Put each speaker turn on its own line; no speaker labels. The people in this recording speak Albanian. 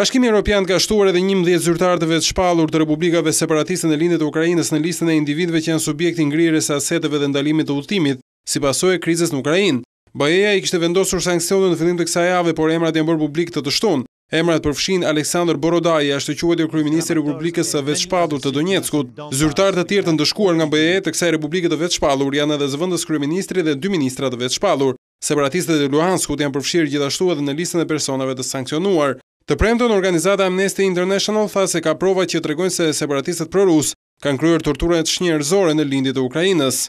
Bashkimi Evropian ka shtuar edhe 11 zyrtar të vetë shpallur të Republikave Separatiste në lindje të Ukrainës në listën e individëve që janë subjekt i ngrirjes së aseteve dhe ndalimit të udhëtimit si pasojë e krizës në Ukrainë. Bajeja i kishte vendosur sanksione në fillim të kësaj jave, por emrat janë bërë publik të të Emrat përfshin Aleksandr Borodaj, ashtu quhet i kryeministri i Republikës së Vetëshpallur të Donjeckut. Zyrtarë të tjerë të ndëshkuar nga BE të kësaj Republike të Vetëshpallur janë edhe zëvendës kryeministri dhe dy ministra të Vetëshpallur. Separatistët e Luhanskut janë përfshirë gjithashtu edhe në listën e personave të sankcionuar. Të premton organizata Amnesty International tha se ka prova që të regojnë se separatistët prorusë kanë kryer torturat shnjerëzore në lindit e Ukrainës.